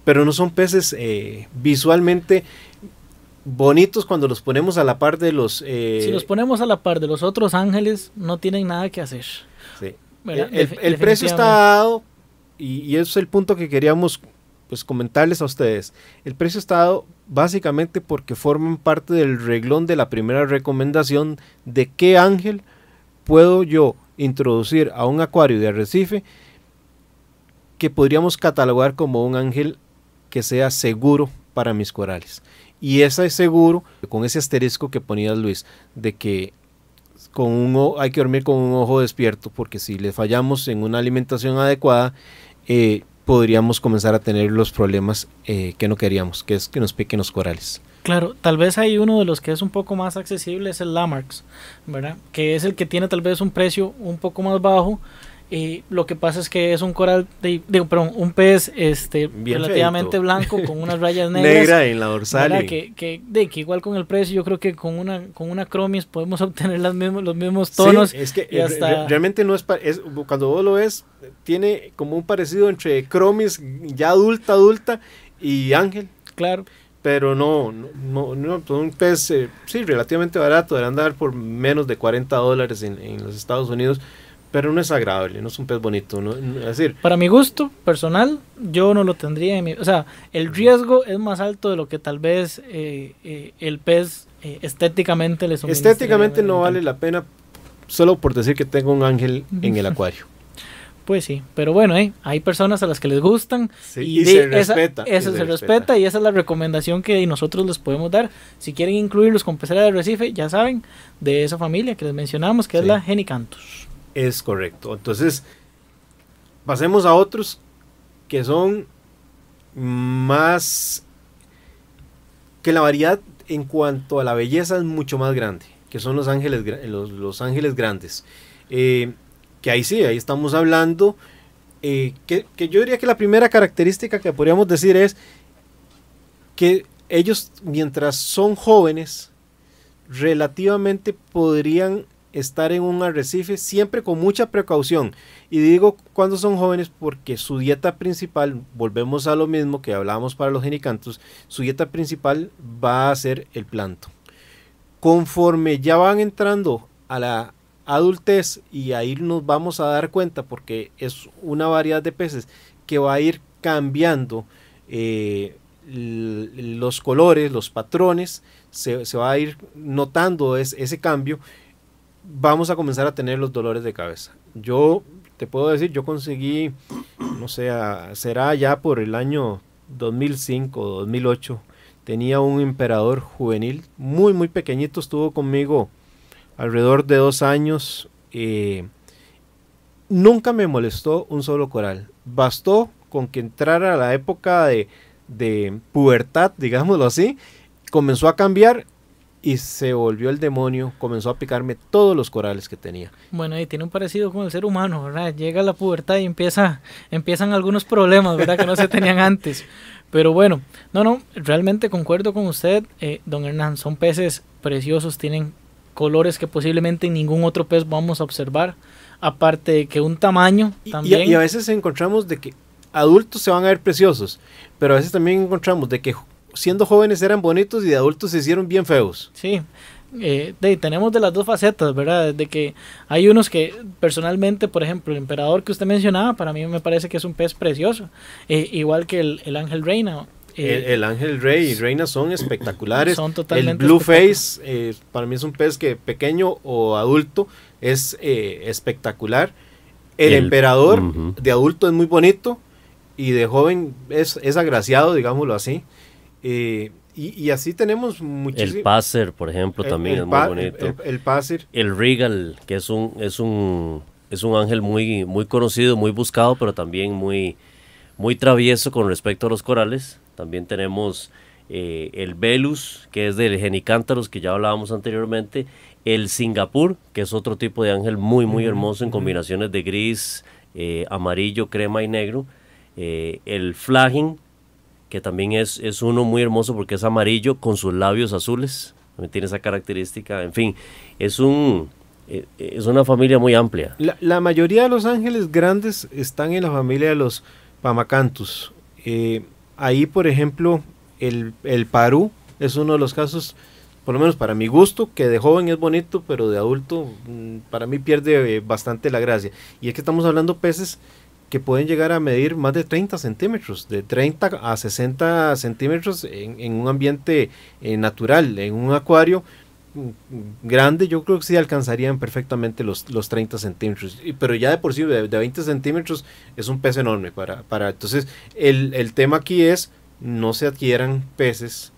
pero no son peces visualmente bonitos cuando los ponemos a la par de los... si los ponemos a la par de los otros ángeles, no tienen nada que hacer el, precio está dado, y, es el punto que queríamos pues comentarles a ustedes. El precio está dado básicamente porque forman parte del reglón de la primera recomendación de qué ángel puedo yo introducir a un acuario de arrecife que podríamos catalogar como un ángel que sea seguro para mis corales. Y esa es seguro, con ese asterisco que ponía Luis, de que con un, hay que dormir con un ojo despierto, porque si le fallamos en una alimentación adecuada, eh, podríamos comenzar a tener los problemas eh, que no queríamos, que es que nos piquen los corales. Claro, tal vez hay uno de los que es un poco más accesible, es el Lamarx, ¿verdad? Que es el que tiene tal vez un precio un poco más bajo, y lo que pasa es que es un coral, un pez este, relativamente blanco con unas rayas negras. en la dorsal. Que, de, que igual con el precio, yo creo que con una, con una cromis podemos obtener las mismos, los mismos tonos. es que eh, realmente no es, cuando vos lo ves, tiene como un parecido entre cromis ya adulta, adulta y ángel. Claro pero no, no, no, pues un pez, eh, sí, relativamente barato, deberán andar por menos de 40 dólares en, los Estados Unidos, pero no es agradable, no es un pez bonito. Es decir, Para mi gusto personal, yo no lo tendría. o sea, el riesgo es más alto de lo que tal vez eh, eh, el pez eh, estéticamente le suministra. Estéticamente no vale la pena solo por decir que tengo un ángel en el acuario. Pues sí, pero bueno, hay personas a las que les gustan y, se respeta. y se, y esa es la recomendación que nosotros les podemos dar. Si quieren incluirlos con pecera de recife, ya saben, de esa familia que les mencionamos, que es la Genicantus. Es correcto. Entonces, pasemos a otros que son más... que la variedad en cuanto a la belleza es mucho más grande, que son los ángeles, los, ángeles grandes. Eh, que ahí sí, ahí estamos hablando, eh, que, que yo diría que la primera característica que podríamos decir es que ellos mientras son jóvenes, relativamente podrían estar en un arrecife siempre con mucha precaución. Y digo cuando son jóvenes porque su dieta principal, volvemos a lo mismo que hablábamos para los genicantos, su dieta principal va a ser el planto. Conforme ya van entrando a la adultez y ahí nos vamos a dar cuenta porque es una variedad de peces que va a ir cambiando eh, los colores, los patrones, se, va a ir notando ese cambio vamos a comenzar a tener los dolores de cabeza. Yo te puedo decir, yo conseguí, no sé, será ya por el año 2005, 2008, tenía un emperador juvenil, muy, muy pequeñito, estuvo conmigo alrededor de dos años. Eh, nunca me molestó un solo coral. Bastó con que entrara la época de, de pubertad, digámoslo así, comenzó a cambiar y se volvió el demonio, comenzó a picarme todos los corales que tenía. Bueno, y tiene un parecido con el ser humano, ¿verdad? Llega la pubertad y empieza, empiezan algunos problemas, ¿verdad? Que no se tenían antes. Pero bueno, no, no, realmente concuerdo con usted, eh, don Hernán, son peces preciosos, tienen colores que posiblemente ningún otro pez vamos a observar, aparte de que un tamaño también. y a veces encontramos de que adultos se van a ver preciosos, pero a veces también encontramos de que siendo jóvenes eran bonitos y de adultos se hicieron bien feos. Sí, eh, tenemos de las dos facetas, ¿verdad? De que hay unos que personalmente, por ejemplo, el emperador que usted mencionaba, para mí me parece que es un pez precioso, eh, igual que el, ángel reina. Eh, el, ángel rey y reina son espectaculares. Son totalmente. El blue face, para mí es un pez que pequeño o adulto es espectacular. El, emperador de adulto es muy bonito y de joven es, es agraciado, digámoslo así. Eh, y, así tenemos muchísimos. El Passer, por ejemplo, también es muy bonito. El, El Regal, que es un, es un, es un ángel muy, muy conocido, muy buscado, pero también muy, muy travieso con respecto a los corales. También tenemos eh, el Velus, que es del Genicántaros, que ya hablábamos anteriormente. El Singapur, que es otro tipo de ángel muy, muy hermoso en combinaciones de gris, eh, amarillo, crema y negro. el Flagin, que también es, uno muy hermoso porque es amarillo con sus labios azules, tiene esa característica, en fin, es un... Eh, eh, es una familia muy amplia. La, mayoría de los ángeles grandes están en la familia de los pamacantus. Eh, ahí, por ejemplo, el, el parú es uno de los casos, por lo menos para mi gusto, que de joven es bonito, pero de adulto mm, para mí pierde bastante la gracia. Y es que estamos hablando peces que pueden llegar a medir más de 30 centímetros, de 30 a 60 centímetros en, un ambiente eh, natural, en un acuario mm, mm, grande, yo creo que sí alcanzarían perfectamente los, los 30 centímetros, pero ya de por sí de, 20 centímetros es un pez enorme para, para entonces el, el tema aquí es no se adquieran peces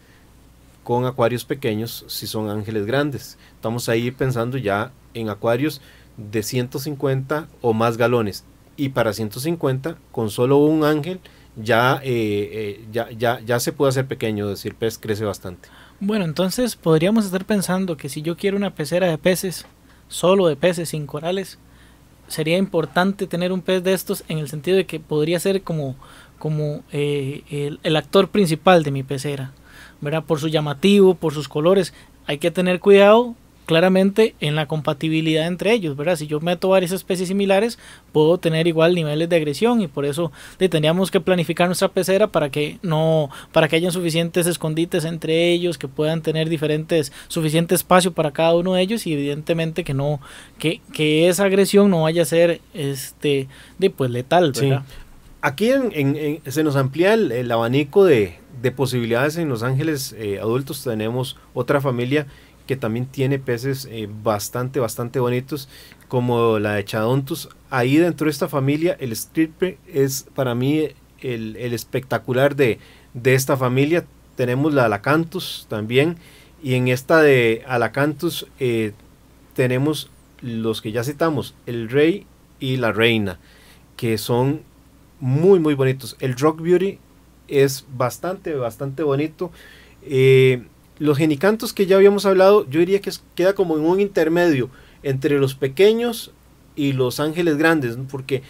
con acuarios pequeños si son ángeles grandes. Estamos ahí pensando ya en acuarios de 150 o más galones y para 150 con solo un ángel ya, eh, eh, ya, ya, ya, se puede hacer pequeño, decir, pez crece bastante. Bueno, entonces podríamos estar pensando que si yo quiero una pecera de peces, solo de peces, sin corales, sería importante tener un pez de estos en el sentido de que podría ser como, como eh, el, el, actor principal de mi pecera, ¿verdad? Por su llamativo, por sus colores. Hay que tener cuidado claramente en la compatibilidad entre ellos, ¿verdad? Si yo meto varias especies similares, puedo tener igual niveles de agresión y por eso tendríamos que planificar nuestra pecera para que no, para que hayan suficientes escondites entre ellos, que puedan tener diferentes, suficiente espacio para cada uno de ellos y evidentemente que no, que, esa agresión no vaya a ser, este, de pues, letal, ¿verdad? Aquí en, se nos amplía el, abanico de, posibilidades en Los Ángeles eh, adultos. Tenemos otra familia que también tiene peces eh, bastante, bastante bonitos, como la de Chadontus. Ahí dentro de esta familia, el stripper es para mí el, espectacular de, esta familia. Tenemos la Alacanthus también, y en esta de Alacanthus eh, tenemos los que ya citamos, el rey y la reina, que son muy, muy bonitos. El Rock Beauty es bastante, bastante bonito. Eh, los genicantos que ya habíamos hablado, yo diría que queda como en un intermedio entre los pequeños y los ángeles grandes, porque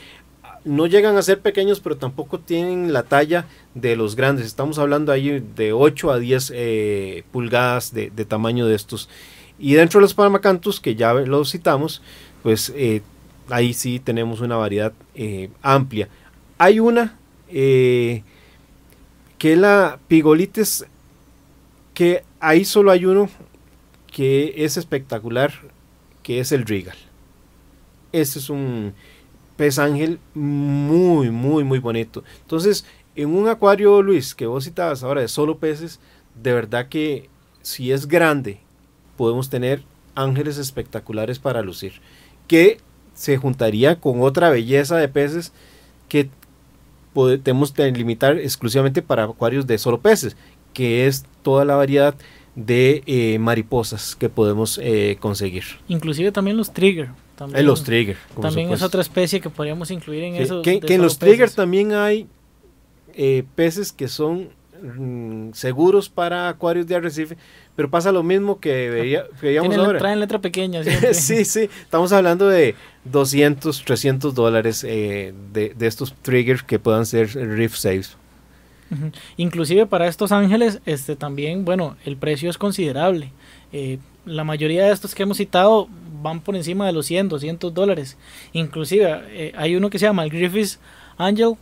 ah, no llegan a ser pequeños, pero tampoco tienen la talla de los grandes. Estamos hablando ahí de 8 a 10 eh, pulgadas de, tamaño de estos. Y dentro de los parmacantos. que ya los citamos, pues eh, ahí sí tenemos una variedad eh, amplia. Hay una que es la Pigolites, que Ahí solo hay uno que es espectacular, que es el Regal. Este es un pez ángel muy, muy, muy bonito. Entonces, en un acuario, Luis, que vos citabas ahora de solo peces, de verdad que si es grande, podemos tener ángeles espectaculares para lucir, que se juntaría con otra belleza de peces que podemos limitar exclusivamente para acuarios de solo peces, que es toda la variedad de eh, mariposas que podemos eh, conseguir. Inclusive también los trigger. También, eh, los trigger. También es otra especie que podríamos incluir en eso. Que, en los triggers trigger también hay peces que son mm, seguros para acuarios de arrecife, pero pasa lo mismo que, veíamos ahora. Traen letra pequeña. sí, sí, estamos hablando de 200, 300 dólares de, de, estos triggers que puedan ser reef safe. Inclusive para estos ángeles, este también, bueno, el precio es considerable. Eh, la mayoría de estos que hemos citado van por encima de los 100, 200 dólares. Inclusive eh, hay uno que se llama el Griffiths Angel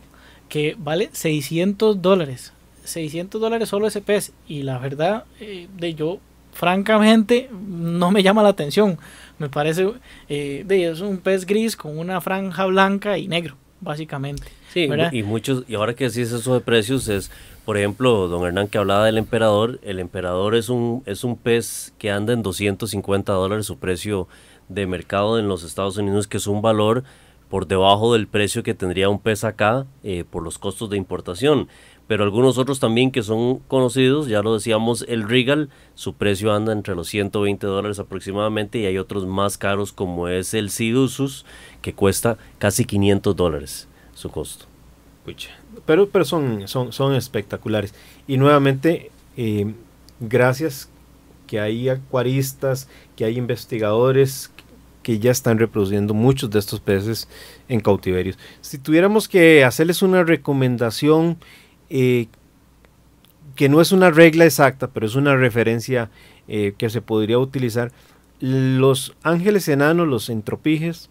que vale 600 dólares. 600 dólares solo ese pez. Y la verdad, eh, de yo, francamente, no me llama la atención. Me parece, de, es un pez gris con una franja blanca y negro básicamente. Sí, y muchos, y ahora que decís eso de precios, es, por ejemplo, don Hernán que hablaba del emperador, el emperador es un, es un pez que anda en 250 dólares su precio de mercado en los Estados Unidos, que es un valor por debajo del precio que tendría un pez acá eh, por los costos de importación. Pero algunos otros también que son conocidos, ya lo decíamos, el Regal, su precio anda entre los 120 dólares aproximadamente y hay otros más caros como es el Sidusus, que cuesta casi 500 dólares su costo. Pero, pero son, son, espectaculares. Y nuevamente, em, gracias que hay acuaristas, que hay investigadores que ya están reproduciendo muchos de estos peces en cautiverios. Si tuviéramos que hacerles una recomendación, eh, que no es una regla exacta, pero es una referencia eh, que se podría utilizar, los ángeles enanos, los entropijes,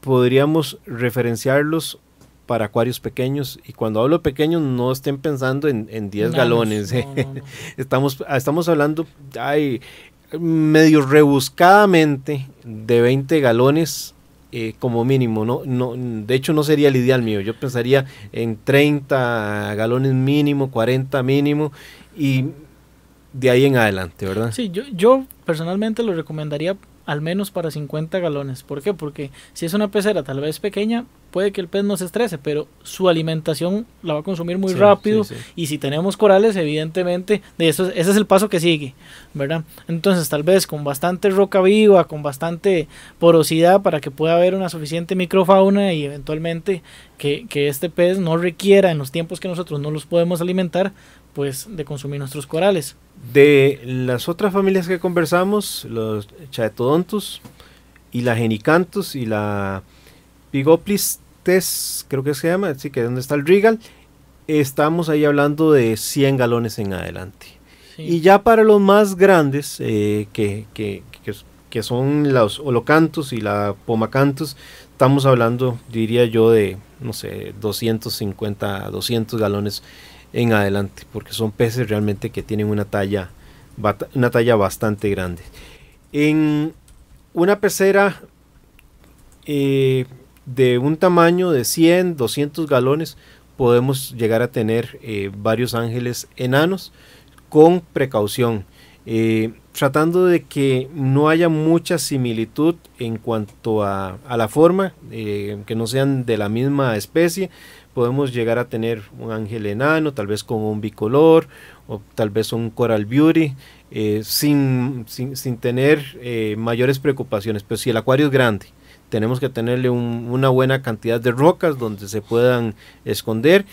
podríamos referenciarlos para acuarios pequeños. Y cuando hablo pequeños, no estén pensando en, 10 galones. estamos, ah, estamos hablando, medio rebuscadamente, de 20 galones. Eh, como mínimo, ¿no? no De hecho, no sería el ideal mío. Yo pensaría en 30 galones mínimo, 40 mínimo y de ahí en adelante, ¿verdad? Sí, yo, yo personalmente lo recomendaría al menos para 50 galones. ¿Por qué? Porque si es una pecera tal vez pequeña, puede que el pez no se estrese, pero su alimentación la va a consumir muy rápido. Y si tenemos corales, evidentemente, de eso, ese es el paso que sigue, ¿verdad? Entonces, tal vez con bastante roca viva, con bastante porosidad para que pueda haber una suficiente microfauna y eventualmente que, que este pez no requiera en los tiempos que nosotros no los podemos alimentar, pues, de consumir nuestros corales. De las otras familias que conversamos, los chaetodontus y la genicantus y la pigoplistes, creo que se llama, así que donde está el regal estamos ahí hablando de 100 galones en adelante. Y ya para los más grandes, eh, que, que, son los holocantus y la pomacantos, estamos hablando, diría yo, de, no sé, 250, 200 galones en adelante, porque son peces realmente que tienen una talla, una talla bastante grande. En una pecera eh, de un tamaño de 100, 200 galones, podemos llegar a tener eh, varios ángeles enanos con precaución, eh, tratando de que no haya mucha similitud en cuanto a, a la forma, que no sean de la misma especie, podemos llegar a tener un ángel enano, tal vez con un bicolor o tal vez un coral beauty, eh, sin, sin, tener eh, mayores preocupaciones. Pero si el acuario es grande, tenemos que tenerle una buena cantidad de rocas donde se puedan esconder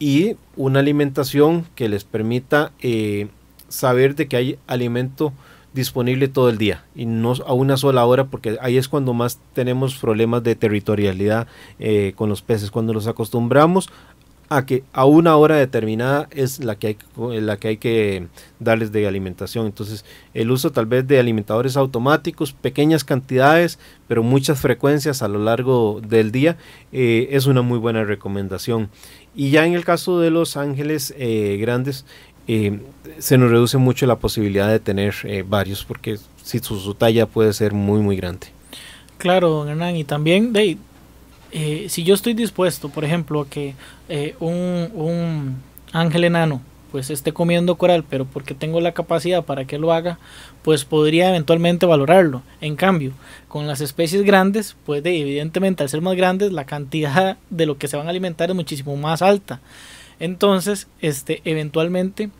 y una alimentación que les permita eh, saber de que hay alimento disponible todo el día y no a una sola hora porque ahí es cuando más tenemos problemas de territorialidad eh, con los peces cuando los acostumbramos a que a una hora determinada es la que hay la que hay que darles de alimentación entonces el uso tal vez de alimentadores automáticos pequeñas cantidades pero muchas frecuencias a lo largo del día eh, es una muy buena recomendación y ya en el caso de los ángeles eh, grandes se nos reduce mucho la posibilidad de tener eh, varios, porque si su, talla puede ser muy, muy grande. Claro, don Hernán, y también, Dave, eh, si yo estoy dispuesto, por ejemplo, a que eh, un, un ángel enano pues esté comiendo coral, pero porque tengo la capacidad para que lo haga, pues podría eventualmente valorarlo. En cambio, con las especies grandes, pues evidentemente al ser más grandes, la cantidad de lo que se van a alimentar es muchísimo más alta. Entonces, este, eventualmente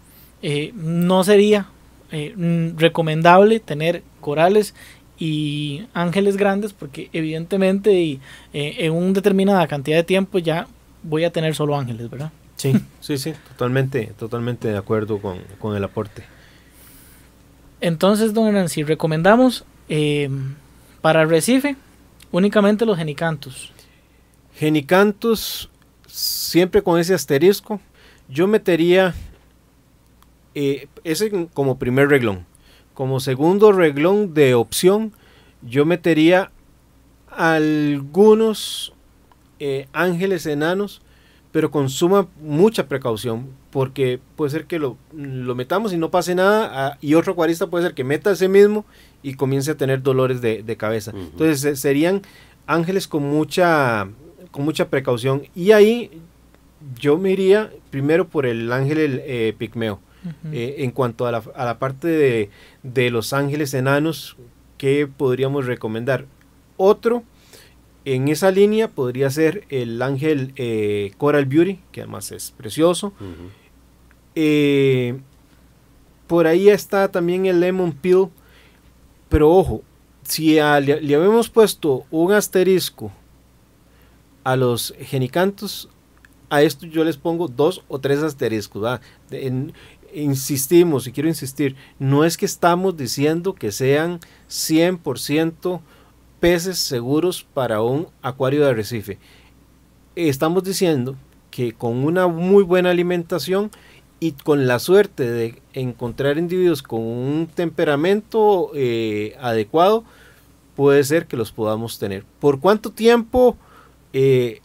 eh, no sería eh, mm, recomendable tener corales y ángeles grandes porque evidentemente y, eh, en una determinada cantidad de tiempo ya voy a tener solo ángeles, ¿verdad? Sí, sí, sí, totalmente, totalmente de acuerdo con, el aporte. Entonces, don si recomendamos para Recife únicamente los genicantos. Genicantos siempre con ese asterisco, yo metería eh, ese como primer reglón. Como segundo reglón de opción, yo metería algunos eh, ángeles enanos, pero con suma mucha precaución, porque puede ser que lo, metamos y no pase nada, ah, y otro acuarista puede ser que meta ese mismo y comience a tener dolores de, cabeza. Entonces serían ángeles con mucha con mucha precaución. Y ahí yo me iría primero por el ángel eh, pigmeo. Eh, en cuanto a la, parte de, los ángeles enanos, ¿qué podríamos recomendar? Otro en esa línea podría ser el ángel eh, Coral Beauty, que además es precioso. Eh, por ahí está también el Lemon Peel, pero ojo, si le, le, habíamos puesto un asterisco a los genicantos, a esto yo les pongo dos o tres asteriscos. insistimos y quiero insistir, no es que estamos diciendo que sean 100% peces seguros para un acuario de arrecife. Estamos diciendo que con una muy buena alimentación y con la suerte de encontrar individuos con un temperamento eh, adecuado, puede ser que los podamos tener. ¿Por cuánto tiempo? Eh,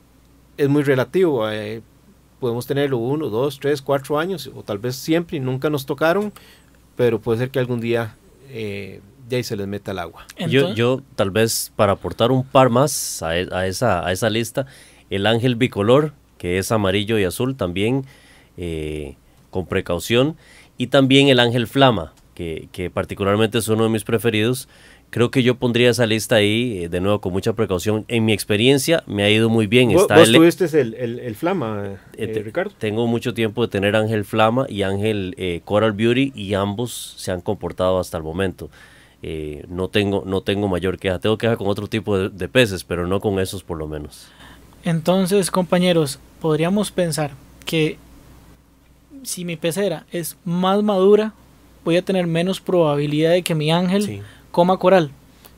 es muy relativo. Eh, podemos tenerlo uno, dos, tres, cuatro años, o tal vez siempre y nunca nos tocaron, pero puede ser que algún día ya eh, ahí se les meta el agua. Yo, tal vez para aportar un par más e, a, esa, a esa lista, el ángel bicolor, que es amarillo y azul también, con precaución, y también el ángel flama, que, que particularmente es uno de mis preferidos, Creo que yo pondría esa lista ahí, eh, de nuevo, con mucha precaución. En mi experiencia me ha ido muy bien. ¿Vos, el, e- tuviste el, Flama, eh, eh, Ricardo? Tengo mucho tiempo de tener Ángel Flama y Ángel Coral Beauty y ambos se han comportado hasta el momento. no, tengo, no tengo mayor queja. Tengo queja con otro tipo de, peces, pero no con esos por lo menos. Entonces, compañeros, podríamos pensar que si mi pecera es más madura, voy a tener menos probabilidad de que mi ángel coma coral.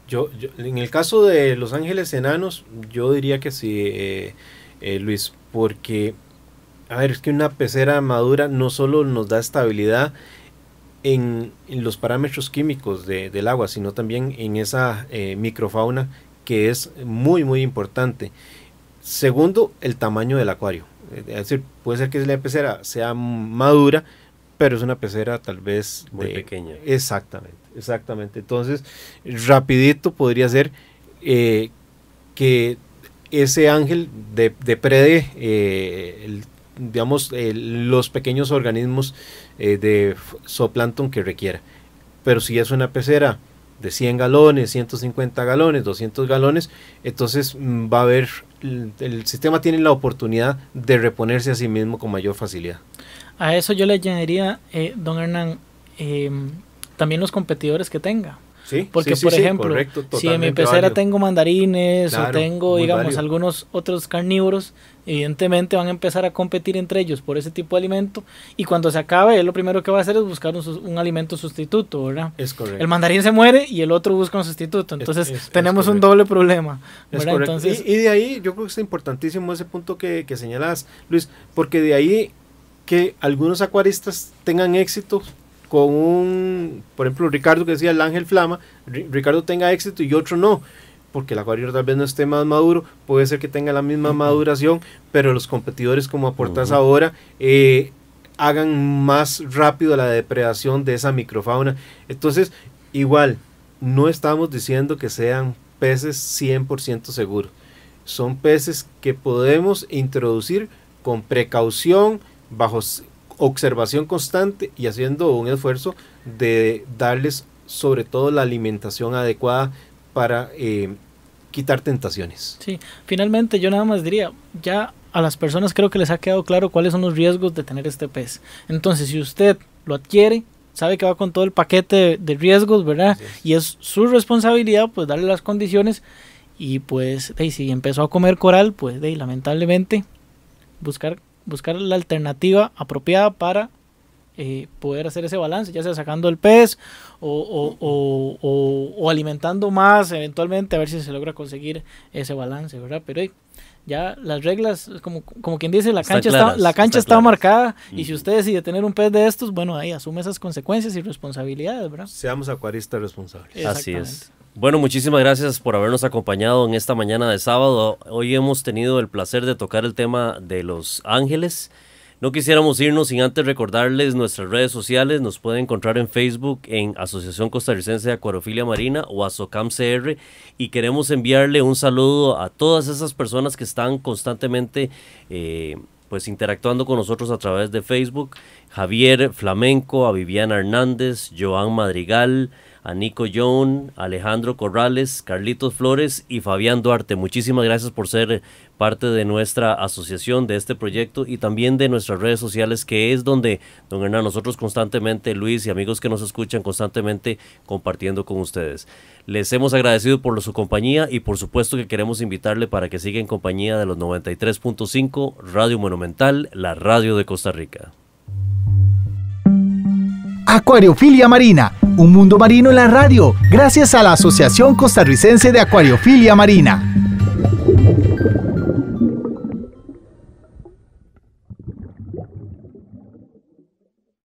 Yo, yo, en el caso de Los Ángeles Enanos, yo diría que sí, eh, eh Luis, porque, a ver, es que una pecera madura no solo nos da estabilidad en, los parámetros químicos del agua, sino también en esa eh, microfauna que es muy, muy importante. Segundo, el tamaño del acuario. Es decir, puede ser que la pecera sea madura, pero es una pecera tal vez muy pequeña. Exactamente exactamente. Entonces, rapidito podría ser eh, que ese ángel deprede, eh, digamos, los pequeños organismos eh, de zooplancton que requiera. Pero si es una pecera de 100 galones, 150 galones, 200 galones, entonces mm, va a haber, el, el, sistema tiene la oportunidad de reponerse a sí mismo con mayor facilidad. A eso yo le añadiría, eh, don Hernán, em, también los competidores que tenga. Sí, Porque, por ejemplo, si en mi pecera tengo mandarines o tengo, digamos, algunos otros carnívoros, evidentemente van a empezar a competir entre ellos por ese tipo de alimento. Y cuando se acabe, él lo primero que va a hacer es buscar un, alimento sustituto, ¿verdad? Es correcto. El mandarín se muere y el otro busca un sustituto. Entonces, tenemos un doble problema. y, de ahí, yo creo que es importantísimo ese punto que, que señalas, Luis, porque de ahí que algunos acuaristas tengan éxito con un, por ejemplo, Ricardo que decía el ángel flama, Ricardo tenga éxito y otro no, porque el acuario tal vez no esté más maduro, puede ser que tenga la misma maduración, pero los competidores como aportas ahora, eh, hagan más rápido la depredación de esa microfauna. Entonces, igual, no estamos diciendo que sean peces 100% seguros. Son peces que podemos introducir con precaución, bajo observación constante y haciendo un esfuerzo de darles sobre todo la alimentación adecuada para eh, quitar tentaciones. Sí, finalmente yo nada más diría, ya a las personas creo que les ha quedado claro cuáles son los riesgos de tener este pez. Entonces, si usted lo adquiere, sabe que va con todo el paquete de, riesgos, ¿verdad? Y es su responsabilidad pues darle las condiciones y pues si empezó a comer coral, pues lamentablemente buscar buscar la alternativa apropiada para eh, poder hacer ese balance, ya sea sacando el pez o, alimentando más eventualmente, a ver si se logra conseguir ese balance, ¿verdad? Pero ya las reglas, como, como quien dice, la cancha, está, la cancha está, marcada y si usted decide tener un pez de estos, bueno, ahí asume esas consecuencias y responsabilidades, ¿verdad? Seamos acuaristas responsables. Así es. Bueno, muchísimas gracias por habernos acompañado en esta mañana de sábado. Hoy hemos tenido el placer de tocar el tema de los ángeles. No quisiéramos irnos sin antes recordarles nuestras redes sociales. Nos pueden encontrar en Facebook en Asociación Costarricense de Acuariofilia Marina o ASOCAMCR. Y queremos enviarle un saludo a todas esas personas que están constantemente eh, pues interactuando con nosotros a través de Facebook. Javier Flamenco, a Viviana Hernández, Joan Madrigal, a Nico John, Alejandro Corrales, Carlitos Flores y Fabián Duarte. Muchísimas gracias por ser parte de nuestra asociación, de este proyecto y también de nuestras redes sociales, que es donde, don Hernán, nosotros constantemente, Luis y amigos que nos escuchan constantemente compartiendo con ustedes. Les hemos agradecido por su compañía y por supuesto que queremos invitarle para que siga en compañía de los 93.5 Radio Monumental, la radio de Costa Rica. Acuariofilia Marina, un mundo marino en la radio, gracias a la Asociación Costarricense de Acuariofilia Marina.